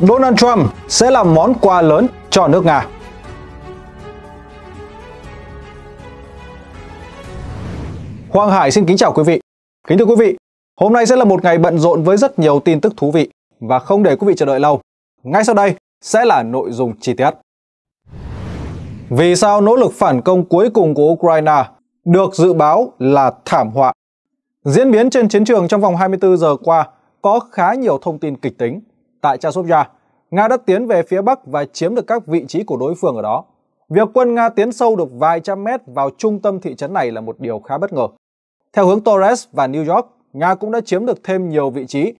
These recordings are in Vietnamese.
Donald Trump sẽ là món quà lớn cho nước Nga. Hoàng Hải xin kính chào quý vị. Kính thưa quý vị, hôm nay sẽ là một ngày bận rộn với rất nhiều tin tức thú vị và không để quý vị chờ đợi lâu. Ngay sau đây sẽ là nội dung chi tiết. Vì sao nỗ lực phản công cuối cùng của Ukraine được dự báo là thảm họa? Diễn biến trên chiến trường trong vòng 24 giờ qua có khá nhiều thông tin kịch tính tại Chasovya, Nga đã tiến về phía Bắc và chiếm được các vị trí của đối phương ở đó. Việc quân Nga tiến sâu được vài trăm mét vào trung tâm thị trấn này là một điều khá bất ngờ. Theo hướng Torres và New York, Nga cũng đã chiếm được thêm nhiều vị trí.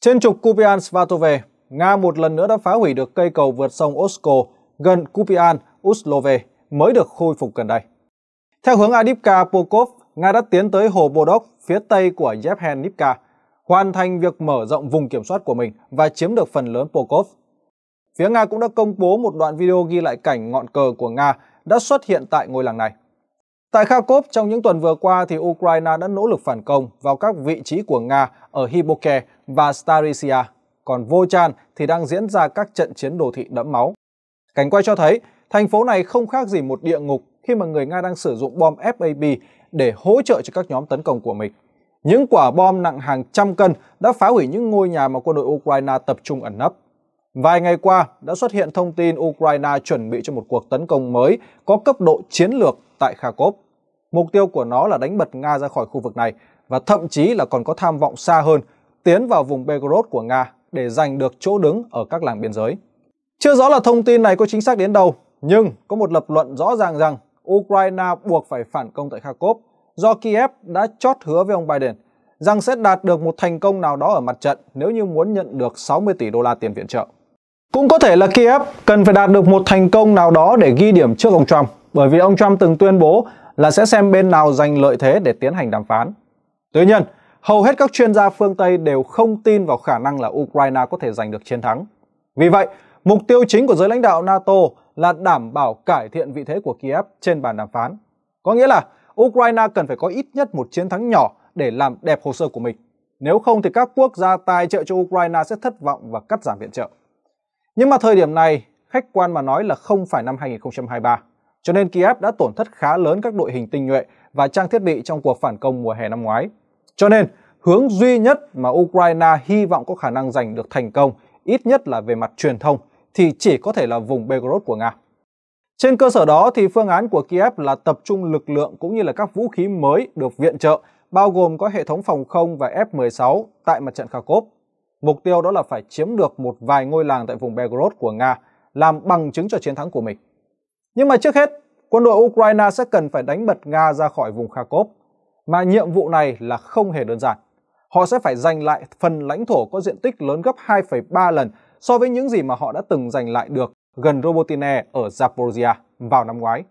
Trên trục Kupian Svatove, Nga một lần nữa đã phá hủy được cây cầu vượt sông Osko gần Kupian, Uslove mới được khôi phục gần đây. Theo hướng Adipka Pokov, Nga đã tiến tới hồ Bodok phía tây của Yevhen Nipka, hoàn thành việc mở rộng vùng kiểm soát của mình và chiếm được phần lớn Pokov. Phía Nga cũng đã công bố một đoạn video ghi lại cảnh ngọn cờ của Nga đã xuất hiện tại ngôi làng này. Tại Kharkov, trong những tuần vừa qua thì Ukraine đã nỗ lực phản công vào các vị trí của Nga ở Hiboke và Starisia, còn Vochan thì đang diễn ra các trận chiến đồ thị đẫm máu. Cảnh quay cho thấy, thành phố này không khác gì một địa ngục khi mà người Nga đang sử dụng bom FAB để hỗ trợ cho các nhóm tấn công của mình. Những quả bom nặng hàng trăm cân đã phá hủy những ngôi nhà mà quân đội Ukraine tập trung ẩn nấp. Vài ngày qua đã xuất hiện thông tin Ukraine chuẩn bị cho một cuộc tấn công mới có cấp độ chiến lược tại Kharkov. Mục tiêu của nó là đánh bật Nga ra khỏi khu vực này và thậm chí là còn có tham vọng xa hơn, tiến vào vùng Belgorod của Nga để giành được chỗ đứng ở các làng biên giới. Chưa rõ là thông tin này có chính xác đến đâu, nhưng có một lập luận rõ ràng rằng Ukraine buộc phải phản công tại Kharkov do Kiev đã chót hứa với ông Biden rằng sẽ đạt được một thành công nào đó ở mặt trận nếu như muốn nhận được 60 tỷ đô la tiền viện trợ. Cũng có thể là Kiev cần phải đạt được một thành công nào đó để ghi điểm trước ông Trump, bởi vì ông Trump từng tuyên bố là sẽ xem bên nào giành lợi thế để tiến hành đàm phán. Tuy nhiên, hầu hết các chuyên gia phương Tây đều không tin vào khả năng là Ukraine có thể giành được chiến thắng. Vì vậy, mục tiêu chính của giới lãnh đạo NATO là đảm bảo cải thiện vị thế của Kiev trên bàn đàm phán. Có nghĩa là Ukraine cần phải có ít nhất một chiến thắng nhỏ để làm đẹp hồ sơ của mình. Nếu không thì các quốc gia tài trợ cho Ukraine sẽ thất vọng và cắt giảm viện trợ. Nhưng mà thời điểm này, khách quan mà nói là không phải năm 2023. Cho nên Kiev đã tổn thất khá lớn các đội hình tinh nhuệ và trang thiết bị trong cuộc phản công mùa hè năm ngoái. Cho nên, hướng duy nhất mà Ukraine hy vọng có khả năng giành được thành công, ít nhất là về mặt truyền thông, thì chỉ có thể là vùng Belgorod của Nga. Trên cơ sở đó thì phương án của Kiev là tập trung lực lượng cũng như là các vũ khí mới được viện trợ, bao gồm có hệ thống phòng không và F-16 tại mặt trận Kharkov. Mục tiêu đó là phải chiếm được một vài ngôi làng tại vùng Belgorod của Nga, làm bằng chứng cho chiến thắng của mình. Nhưng mà trước hết, quân đội Ukraine sẽ cần phải đánh bật Nga ra khỏi vùng Kharkov, mà nhiệm vụ này là không hề đơn giản. Họ sẽ phải giành lại phần lãnh thổ có diện tích lớn gấp 2,3 lần so với những gì mà họ đã từng giành lại được gần Robotine ở Zaporizhia vào năm ngoái.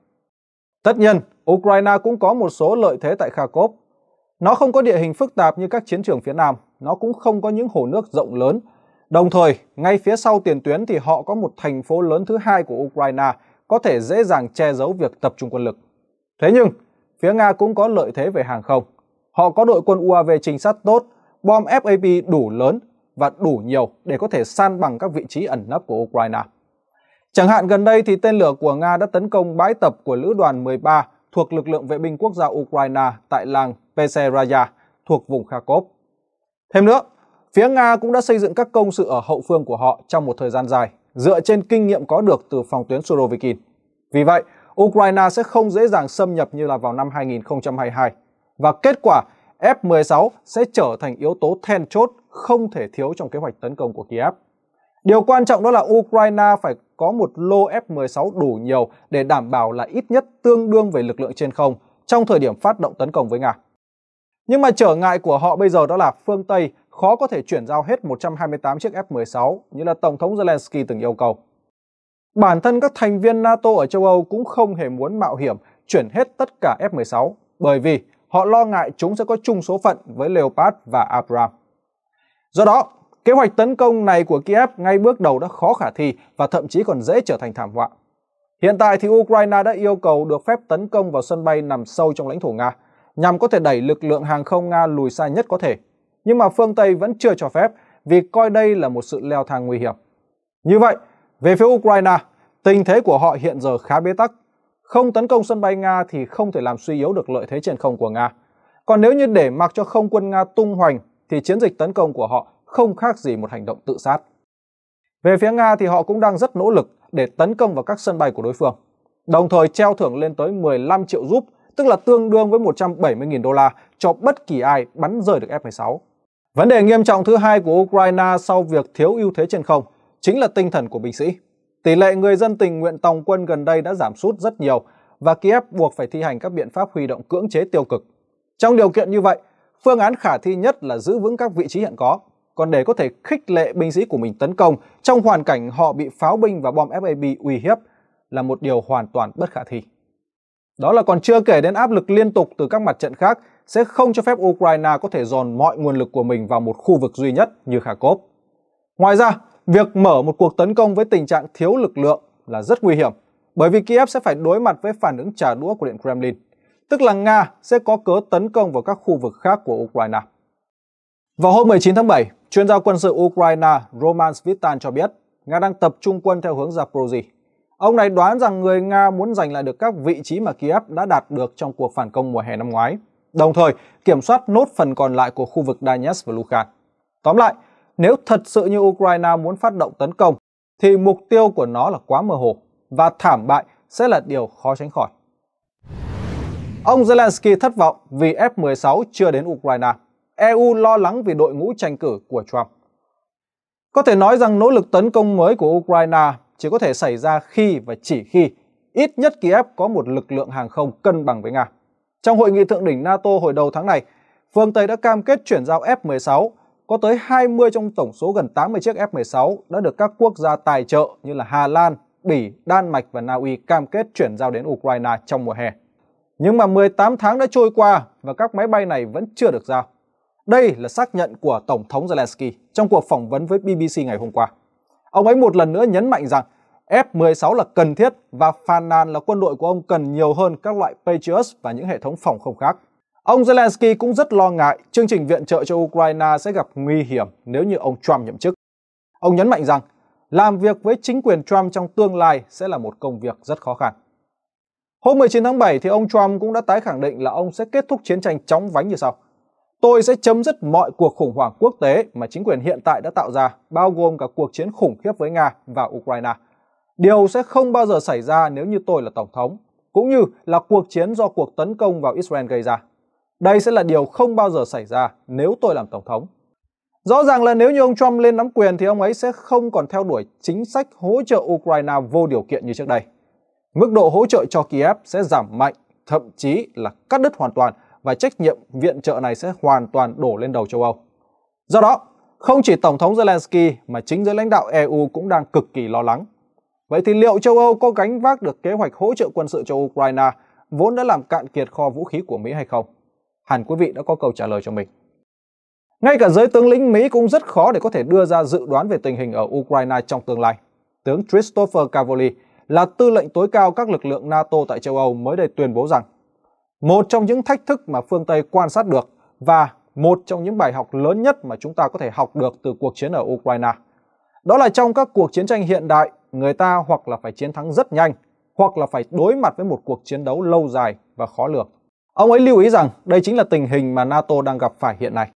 Tất nhiên, Ukraine cũng có một số lợi thế tại Kharkov. Nó không có địa hình phức tạp như các chiến trường phía Nam, nó cũng không có những hồ nước rộng lớn. Đồng thời, ngay phía sau tiền tuyến thì họ có một thành phố lớn thứ hai của Ukraine có thể dễ dàng che giấu việc tập trung quân lực. Thế nhưng, phía Nga cũng có lợi thế về hàng không. Họ có đội quân UAV trinh sát tốt, bom FAP đủ lớn và đủ nhiều để có thể san bằng các vị trí ẩn nấp của Ukraine. Chẳng hạn gần đây thì tên lửa của Nga đã tấn công bãi tập của lữ đoàn 13 thuộc lực lượng vệ binh quốc gia Ukraine tại làng Peseraya thuộc vùng Kharkov. Thêm nữa, phía Nga cũng đã xây dựng các công sự ở hậu phương của họ trong một thời gian dài, dựa trên kinh nghiệm có được từ phòng tuyến Surovikin. Vì vậy, Ukraine sẽ không dễ dàng xâm nhập như là vào năm 2022. Và kết quả, F-16 sẽ trở thành yếu tố then chốt không thể thiếu trong kế hoạch tấn công của Kiev. Điều quan trọng đó là Ukraine phải có một lô F-16 đủ nhiều để đảm bảo là ít nhất tương đương về lực lượng trên không trong thời điểm phát động tấn công với Nga. Nhưng mà trở ngại của họ bây giờ đó là phương Tây khó có thể chuyển giao hết 128 chiếc F-16 như là Tổng thống Zelensky từng yêu cầu. Bản thân các thành viên NATO ở châu Âu cũng không hề muốn mạo hiểm chuyển hết tất cả F-16 bởi vì họ lo ngại chúng sẽ có chung số phận với Leopard và Abrams. Do đó, Kế hoạch tấn công này của Kiev ngay bước đầu đã khó khả thi và thậm chí còn dễ trở thành thảm họa. Hiện tại thì Ukraine đã yêu cầu được phép tấn công vào sân bay nằm sâu trong lãnh thổ Nga, nhằm có thể đẩy lực lượng hàng không Nga lùi xa nhất có thể. Nhưng mà phương Tây vẫn chưa cho phép vì coi đây là một sự leo thang nguy hiểm. Như vậy, về phía Ukraine, tình thế của họ hiện giờ khá bế tắc. Không tấn công sân bay Nga thì không thể làm suy yếu được lợi thế trên không của Nga. Còn nếu như để mặc cho không quân Nga tung hoành thì chiến dịch tấn công của họ không khác gì một hành động tự sát. Về phía Nga thì họ cũng đang rất nỗ lực để tấn công vào các sân bay của đối phương, đồng thời treo thưởng lên tới 15 triệu rúp, tức là tương đương với 170.000 đô la cho bất kỳ ai bắn rơi được F-16. Vấn đề nghiêm trọng thứ hai của Ukraine sau việc thiếu ưu thế trên không chính là tinh thần của binh sĩ. Tỷ lệ người dân tình nguyện tòng quân gần đây đã giảm sút rất nhiều và Kiev buộc phải thi hành các biện pháp huy động cưỡng chế tiêu cực. Trong điều kiện như vậy, phương án khả thi nhất là giữ vững các vị trí hiện có, còn để có thể khích lệ binh sĩ của mình tấn công trong hoàn cảnh họ bị pháo binh và bom FAB uy hiếp là một điều hoàn toàn bất khả thi. Đó là còn chưa kể đến áp lực liên tục từ các mặt trận khác sẽ không cho phép Ukraine có thể dồn mọi nguồn lực của mình vào một khu vực duy nhất như Kharkov. Ngoài ra, việc mở một cuộc tấn công với tình trạng thiếu lực lượng là rất nguy hiểm, bởi vì Kiev sẽ phải đối mặt với phản ứng trả đũa của Điện Kremlin, tức là Nga sẽ có cớ tấn công vào các khu vực khác của Ukraine. Vào hôm 19 tháng 7, Chuyên gia quân sự Ukraine Roman Svitan cho biết Nga đang tập trung quân theo hướng Zaporozhye. Ông này đoán rằng người Nga muốn giành lại được các vị trí mà Kiev đã đạt được trong cuộc phản công mùa hè năm ngoái, đồng thời kiểm soát nốt phần còn lại của khu vực Donetsk và Luhansk. Tóm lại, nếu thật sự như Ukraine muốn phát động tấn công, thì mục tiêu của nó là quá mơ hồ và thảm bại sẽ là điều khó tránh khỏi. Ông Zelensky thất vọng vì F-16 chưa đến Ukraine. EU lo lắng vì đội ngũ tranh cử của Trump. Có thể nói rằng nỗ lực tấn công mới của Ukraine chỉ có thể xảy ra khi và chỉ khi ít nhất Kiev có một lực lượng hàng không cân bằng với Nga. Trong hội nghị thượng đỉnh NATO hồi đầu tháng này, phương Tây đã cam kết chuyển giao F-16, có tới 20 trong tổng số gần 80 chiếc F-16 đã được các quốc gia tài trợ như là Hà Lan, Bỉ, Đan Mạch và Na Uy cam kết chuyển giao đến Ukraine trong mùa hè. Nhưng mà 18 tháng đã trôi qua và các máy bay này vẫn chưa được giao. Đây là xác nhận của Tổng thống Zelensky trong cuộc phỏng vấn với BBC ngày hôm qua. Ông ấy một lần nữa nhấn mạnh rằng F-16 là cần thiết và phàn nàn là quân đội của ông cần nhiều hơn các loại Patriots và những hệ thống phòng không khác. Ông Zelensky cũng rất lo ngại chương trình viện trợ cho Ukraine sẽ gặp nguy hiểm nếu như ông Trump nhậm chức. Ông nhấn mạnh rằng làm việc với chính quyền Trump trong tương lai sẽ là một công việc rất khó khăn. Hôm 19 tháng 7 thì ông Trump cũng đã tái khẳng định là ông sẽ kết thúc chiến tranh chóng vánh như sau – Tôi sẽ chấm dứt mọi cuộc khủng hoảng quốc tế mà chính quyền hiện tại đã tạo ra, bao gồm cả cuộc chiến khủng khiếp với Nga và Ukraine. Điều sẽ không bao giờ xảy ra nếu như tôi là Tổng thống, cũng như là cuộc chiến do cuộc tấn công vào Israel gây ra. Đây sẽ là điều không bao giờ xảy ra nếu tôi làm Tổng thống. Rõ ràng là nếu như ông Trump lên nắm quyền thì ông ấy sẽ không còn theo đuổi chính sách hỗ trợ Ukraine vô điều kiện như trước đây. Mức độ hỗ trợ cho Kiev sẽ giảm mạnh, thậm chí là cắt đứt hoàn toàn – và trách nhiệm viện trợ này sẽ hoàn toàn đổ lên đầu châu Âu. Do đó, không chỉ Tổng thống Zelensky mà chính giới lãnh đạo EU cũng đang cực kỳ lo lắng. Vậy thì liệu châu Âu có gánh vác được kế hoạch hỗ trợ quân sự cho Ukraine vốn đã làm cạn kiệt kho vũ khí của Mỹ hay không? Hẳn quý vị đã có câu trả lời cho mình. Ngay cả giới tướng lĩnh Mỹ cũng rất khó để có thể đưa ra dự đoán về tình hình ở Ukraine trong tương lai. Tướng Christopher Cavoli là tư lệnh tối cao các lực lượng NATO tại châu Âu mới đây tuyên bố rằng một trong những thách thức mà phương Tây quan sát được và một trong những bài học lớn nhất mà chúng ta có thể học được từ cuộc chiến ở Ukraine. Đó là trong các cuộc chiến tranh hiện đại, người ta hoặc là phải chiến thắng rất nhanh, hoặc là phải đối mặt với một cuộc chiến đấu lâu dài và khó lường. Ông ấy lưu ý rằng đây chính là tình hình mà NATO đang gặp phải hiện nay.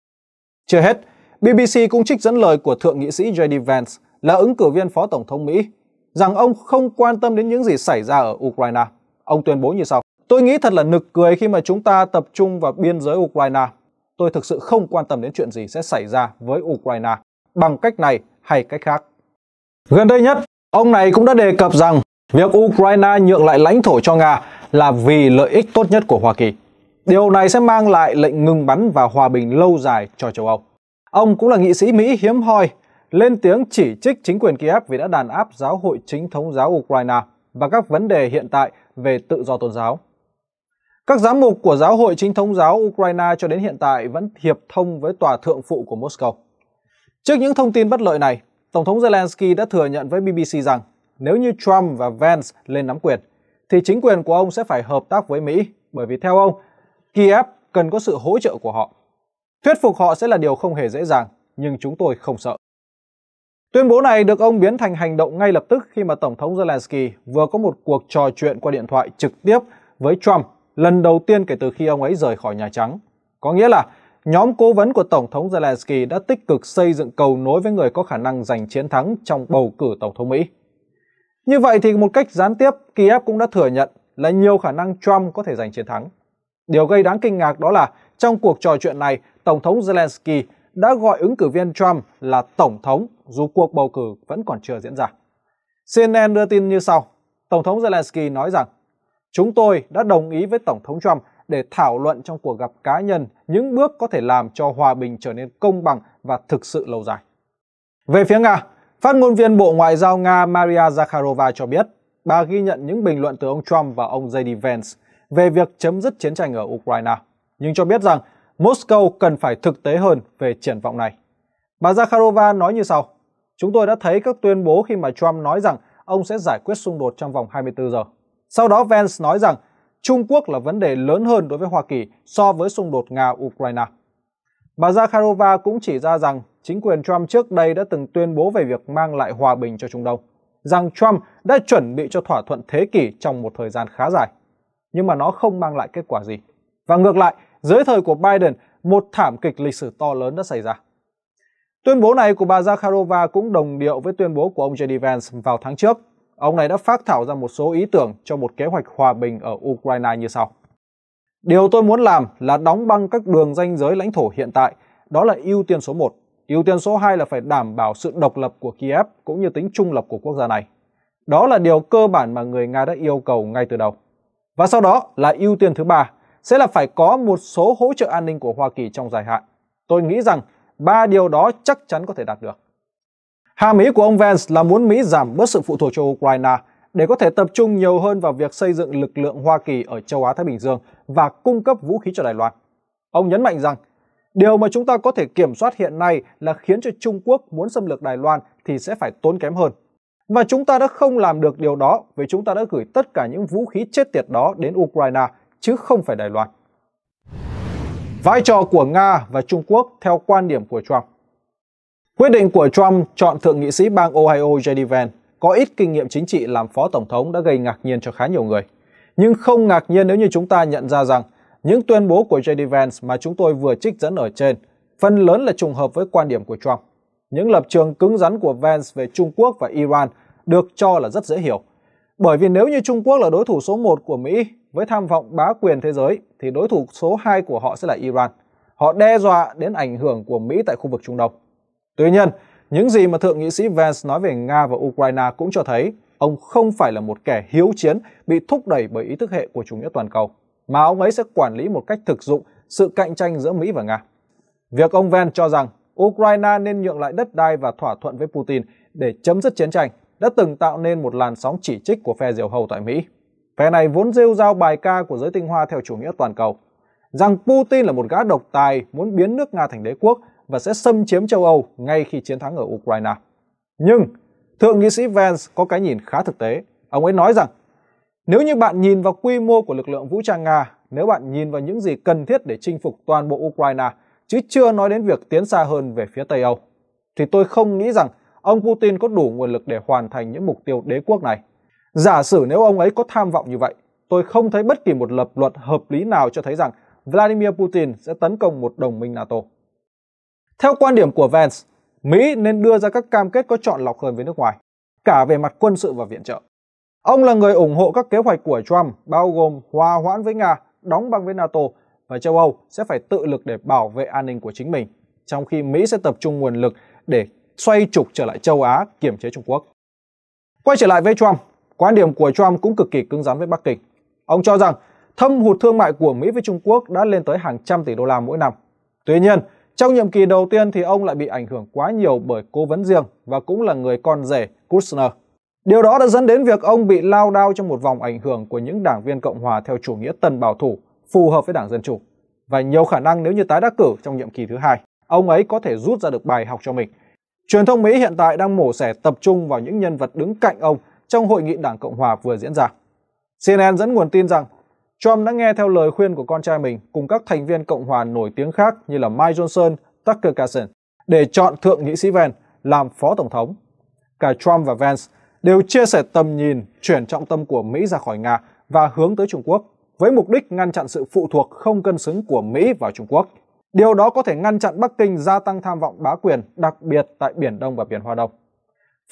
Chưa hết, BBC cũng trích dẫn lời của Thượng nghị sĩ J.D. Vance là ứng cử viên Phó Tổng thống Mỹ rằng ông không quan tâm đến những gì xảy ra ở Ukraine. Ông tuyên bố như sau. Tôi nghĩ thật là nực cười khi mà chúng ta tập trung vào biên giới Ukraine. Tôi thực sự không quan tâm đến chuyện gì sẽ xảy ra với Ukraine bằng cách này hay cách khác. Gần đây nhất, ông này cũng đã đề cập rằng việc Ukraine nhượng lại lãnh thổ cho Nga là vì lợi ích tốt nhất của Hoa Kỳ. Điều này sẽ mang lại lệnh ngừng bắn và hòa bình lâu dài cho châu Âu. Ông cũng là nghị sĩ Mỹ hiếm hoi lên tiếng chỉ trích chính quyền Kiev vì đã đàn áp giáo hội chính thống giáo Ukraine và các vấn đề hiện tại về tự do tôn giáo. Các giám mục của giáo hội chính thống giáo Ukraine cho đến hiện tại vẫn hiệp thông với tòa thượng phụ của Moscow. Trước những thông tin bất lợi này, Tổng thống Zelensky đã thừa nhận với BBC rằng nếu như Trump và Vance lên nắm quyền, thì chính quyền của ông sẽ phải hợp tác với Mỹ bởi vì theo ông, Kiev cần có sự hỗ trợ của họ. Thuyết phục họ sẽ là điều không hề dễ dàng, nhưng chúng tôi không sợ. Tuyên bố này được ông biến thành hành động ngay lập tức khi mà Tổng thống Zelensky vừa có một cuộc trò chuyện qua điện thoại trực tiếp với Trump lần đầu tiên kể từ khi ông ấy rời khỏi Nhà Trắng. Có nghĩa là nhóm cố vấn của Tổng thống Zelensky đã tích cực xây dựng cầu nối với người có khả năng giành chiến thắng trong bầu cử Tổng thống Mỹ. Như vậy thì một cách gián tiếp, Kiev cũng đã thừa nhận là nhiều khả năng Trump có thể giành chiến thắng. Điều gây đáng kinh ngạc đó là trong cuộc trò chuyện này, Tổng thống Zelensky đã gọi ứng cử viên Trump là Tổng thống dù cuộc bầu cử vẫn còn chưa diễn ra. CNN đưa tin như sau. Tổng thống Zelensky nói rằng Chúng tôi đã đồng ý với Tổng thống Trump để thảo luận trong cuộc gặp cá nhân những bước có thể làm cho hòa bình trở nên công bằng và thực sự lâu dài. Về phía Nga, phát ngôn viên Bộ Ngoại giao Nga Maria Zakharova cho biết, bà ghi nhận những bình luận từ ông Trump và ông JD Vance về việc chấm dứt chiến tranh ở Ukraine, nhưng cho biết rằng Moscow cần phải thực tế hơn về triển vọng này. Bà Zakharova nói như sau, chúng tôi đã thấy các tuyên bố khi mà Trump nói rằng ông sẽ giải quyết xung đột trong vòng 24 giờ. Sau đó Vance nói rằng Trung Quốc là vấn đề lớn hơn đối với Hoa Kỳ so với xung đột Nga-Ukraine. Bà Zakharova cũng chỉ ra rằng chính quyền Trump trước đây đã từng tuyên bố về việc mang lại hòa bình cho Trung Đông, rằng Trump đã chuẩn bị cho thỏa thuận thế kỷ trong một thời gian khá dài, nhưng mà nó không mang lại kết quả gì. Và ngược lại, dưới thời của Biden, một thảm kịch lịch sử to lớn đã xảy ra. Tuyên bố này của bà Zakharova cũng đồng điệu với tuyên bố của ông J.D. Vance vào tháng trước ông này đã phát thảo ra một số ý tưởng cho một kế hoạch hòa bình ở Ukraine như sau. Điều tôi muốn làm là đóng băng các đường ranh giới lãnh thổ hiện tại, đó là ưu tiên số 1. Ưu tiên số 2 là phải đảm bảo sự độc lập của Kiev cũng như tính trung lập của quốc gia này. Đó là điều cơ bản mà người Nga đã yêu cầu ngay từ đầu. Và sau đó là ưu tiên thứ ba sẽ là phải có một số hỗ trợ an ninh của Hoa Kỳ trong dài hạn. Tôi nghĩ rằng ba điều đó chắc chắn có thể đạt được. Hàm ý của ông Vance là muốn Mỹ giảm bớt sự phụ thuộc cho Ukraine để có thể tập trung nhiều hơn vào việc xây dựng lực lượng Hoa Kỳ ở châu Á-Thái Bình Dương và cung cấp vũ khí cho Đài Loan. Ông nhấn mạnh rằng, điều mà chúng ta có thể kiểm soát hiện nay là khiến cho Trung Quốc muốn xâm lược Đài Loan thì sẽ phải tốn kém hơn. Và chúng ta đã không làm được điều đó vì chúng ta đã gửi tất cả những vũ khí chết tiệt đó đến Ukraine chứ không phải Đài Loan. Vai trò của Nga và Trung Quốc theo quan điểm của Trump Quyết định của Trump chọn thượng nghị sĩ bang Ohio J.D. Vance có ít kinh nghiệm chính trị làm phó tổng thống đã gây ngạc nhiên cho khá nhiều người. Nhưng không ngạc nhiên nếu như chúng ta nhận ra rằng những tuyên bố của J.D. Vance mà chúng tôi vừa trích dẫn ở trên phần lớn là trùng hợp với quan điểm của Trump. Những lập trường cứng rắn của Vance về Trung Quốc và Iran được cho là rất dễ hiểu. Bởi vì nếu như Trung Quốc là đối thủ số 1 của Mỹ với tham vọng bá quyền thế giới thì đối thủ số 2 của họ sẽ là Iran. Họ đe dọa đến ảnh hưởng của Mỹ tại khu vực Trung Đông. Tuy nhiên, những gì mà Thượng nghị sĩ Vance nói về Nga và Ukraine cũng cho thấy ông không phải là một kẻ hiếu chiến bị thúc đẩy bởi ý thức hệ của chủ nghĩa toàn cầu, mà ông ấy sẽ quản lý một cách thực dụng sự cạnh tranh giữa Mỹ và Nga. Việc ông Vance cho rằng Ukraine nên nhượng lại đất đai và thỏa thuận với Putin để chấm dứt chiến tranh đã từng tạo nên một làn sóng chỉ trích của phe diều hầu tại Mỹ. Phe này vốn rêu rao bài ca của giới tinh hoa theo chủ nghĩa toàn cầu, rằng Putin là một gã độc tài muốn biến nước Nga thành đế quốc và sẽ xâm chiếm châu Âu ngay khi chiến thắng ở Ukraine. Nhưng Thượng nghị sĩ Vance có cái nhìn khá thực tế. Ông ấy nói rằng nếu như bạn nhìn vào quy mô của lực lượng vũ trang Nga, nếu bạn nhìn vào những gì cần thiết để chinh phục toàn bộ Ukraine, chứ chưa nói đến việc tiến xa hơn về phía Tây Âu, thì tôi không nghĩ rằng ông Putin có đủ nguồn lực để hoàn thành những mục tiêu đế quốc này. Giả sử nếu ông ấy có tham vọng như vậy, tôi không thấy bất kỳ một lập luận hợp lý nào cho thấy rằng Vladimir Putin sẽ tấn công một đồng minh NATO. Theo quan điểm của Vance, Mỹ nên đưa ra các cam kết có chọn lọc hơn với nước ngoài, cả về mặt quân sự và viện trợ. Ông là người ủng hộ các kế hoạch của Trump bao gồm hòa hoãn với Nga, đóng băng với NATO và châu Âu sẽ phải tự lực để bảo vệ an ninh của chính mình, trong khi Mỹ sẽ tập trung nguồn lực để xoay trục trở lại châu Á kiểm chế Trung Quốc. Quay trở lại với Trump, quan điểm của Trump cũng cực kỳ cứng rắn với Bắc Kinh. Ông cho rằng thâm hụt thương mại của Mỹ với Trung Quốc đã lên tới hàng trăm tỷ đô la mỗi năm. Tuy nhiên, trong nhiệm kỳ đầu tiên thì ông lại bị ảnh hưởng quá nhiều bởi cố vấn riêng và cũng là người con rể Kushner. Điều đó đã dẫn đến việc ông bị lao đao trong một vòng ảnh hưởng của những đảng viên Cộng hòa theo chủ nghĩa tân bảo thủ phù hợp với Đảng Dân Chủ. Và nhiều khả năng nếu như tái đắc cử trong nhiệm kỳ thứ hai, ông ấy có thể rút ra được bài học cho mình. Truyền thông Mỹ hiện tại đang mổ xẻ tập trung vào những nhân vật đứng cạnh ông trong hội nghị Đảng Cộng hòa vừa diễn ra. CNN dẫn nguồn tin rằng Trump đã nghe theo lời khuyên của con trai mình cùng các thành viên Cộng hòa nổi tiếng khác như là Mike Johnson, Tucker Carlson để chọn thượng nghị sĩ Vance làm phó tổng thống. Cả Trump và Vance đều chia sẻ tầm nhìn chuyển trọng tâm của Mỹ ra khỏi Nga và hướng tới Trung Quốc với mục đích ngăn chặn sự phụ thuộc không cân xứng của Mỹ vào Trung Quốc. Điều đó có thể ngăn chặn Bắc Kinh gia tăng tham vọng bá quyền, đặc biệt tại Biển Đông và Biển Hoa Đông.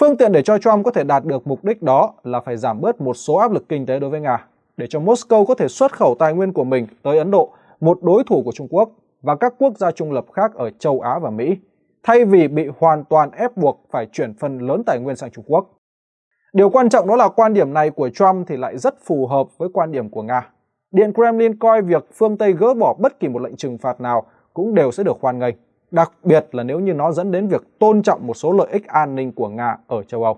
Phương tiện để cho Trump có thể đạt được mục đích đó là phải giảm bớt một số áp lực kinh tế đối với Nga để cho Moscow có thể xuất khẩu tài nguyên của mình tới Ấn Độ, một đối thủ của Trung Quốc và các quốc gia trung lập khác ở châu Á và Mỹ, thay vì bị hoàn toàn ép buộc phải chuyển phần lớn tài nguyên sang Trung Quốc. Điều quan trọng đó là quan điểm này của Trump thì lại rất phù hợp với quan điểm của Nga. Điện Kremlin coi việc phương Tây gỡ bỏ bất kỳ một lệnh trừng phạt nào cũng đều sẽ được hoan nghênh, đặc biệt là nếu như nó dẫn đến việc tôn trọng một số lợi ích an ninh của Nga ở châu Âu.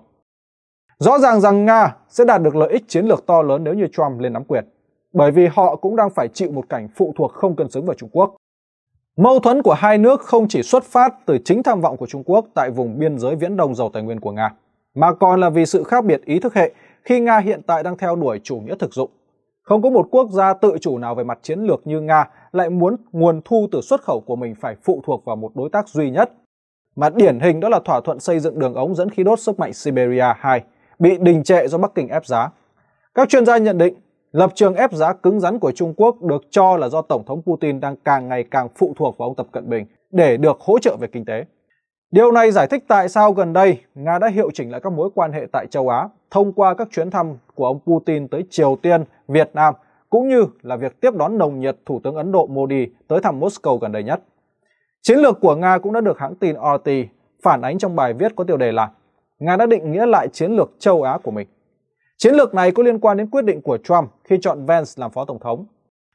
Rõ ràng rằng Nga sẽ đạt được lợi ích chiến lược to lớn nếu như Trump lên nắm quyền, bởi vì họ cũng đang phải chịu một cảnh phụ thuộc không cân xứng vào Trung Quốc. Mâu thuẫn của hai nước không chỉ xuất phát từ chính tham vọng của Trung Quốc tại vùng biên giới viễn đông giàu tài nguyên của Nga, mà còn là vì sự khác biệt ý thức hệ khi Nga hiện tại đang theo đuổi chủ nghĩa thực dụng. Không có một quốc gia tự chủ nào về mặt chiến lược như Nga lại muốn nguồn thu từ xuất khẩu của mình phải phụ thuộc vào một đối tác duy nhất. Mà điển hình đó là thỏa thuận xây dựng đường ống dẫn khí đốt sức mạnh Siberia 2 bị đình trệ do Bắc Kinh ép giá. Các chuyên gia nhận định lập trường ép giá cứng rắn của Trung Quốc được cho là do Tổng thống Putin đang càng ngày càng phụ thuộc vào ông Tập Cận Bình để được hỗ trợ về kinh tế. Điều này giải thích tại sao gần đây Nga đã hiệu chỉnh lại các mối quan hệ tại châu Á thông qua các chuyến thăm của ông Putin tới Triều Tiên, Việt Nam cũng như là việc tiếp đón nồng nhiệt Thủ tướng Ấn Độ Modi tới thăm Moscow gần đây nhất. Chiến lược của Nga cũng đã được hãng tin RT phản ánh trong bài viết có tiêu đề là Nga đã định nghĩa lại chiến lược châu Á của mình. Chiến lược này có liên quan đến quyết định của Trump khi chọn Vance làm phó tổng thống.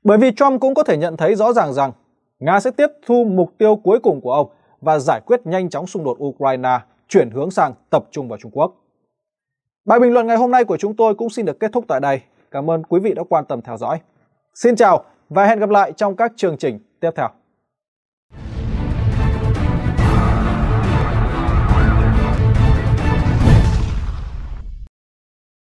Bởi vì Trump cũng có thể nhận thấy rõ ràng rằng Nga sẽ tiếp thu mục tiêu cuối cùng của ông và giải quyết nhanh chóng xung đột Ukraine, chuyển hướng sang tập trung vào Trung Quốc. Bài bình luận ngày hôm nay của chúng tôi cũng xin được kết thúc tại đây. Cảm ơn quý vị đã quan tâm theo dõi. Xin chào và hẹn gặp lại trong các chương trình tiếp theo.